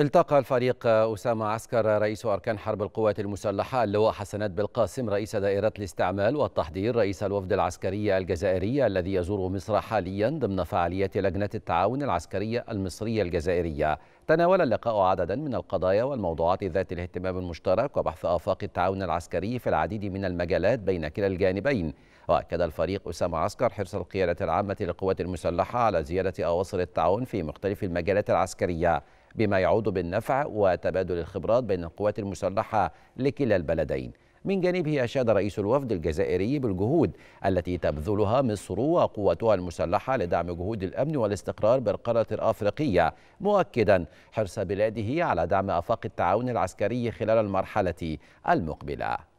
التقى الفريق أسامة عسكر رئيس أركان حرب القوات المسلحة اللواء حسنات بالقاسم رئيس دائرة الاستعمال والتحضير رئيس الوفد العسكري الجزائري الذي يزور مصر حاليا ضمن فعاليات لجنة التعاون العسكرية المصرية الجزائرية تناول اللقاء عددا من القضايا والموضوعات ذات الاهتمام المشترك وبحث آفاق التعاون العسكري في العديد من المجالات بين كلا الجانبين وأكد الفريق أسامة عسكر حرص القيادة العامة للقوات المسلحة على زيادة أواصر التعاون في مختلف المجالات العسكرية بما يعود بالنفع وتبادل الخبرات بين القوات المسلحة لكلا البلدين من جانبه أشاد رئيس الوفد الجزائري بالجهود التي تبذلها مصر وقواتها المسلحة لدعم جهود الأمن والاستقرار بالقارة الأفريقية مؤكدا حرص بلاده على دعم أفاق التعاون العسكري خلال المرحلة المقبلة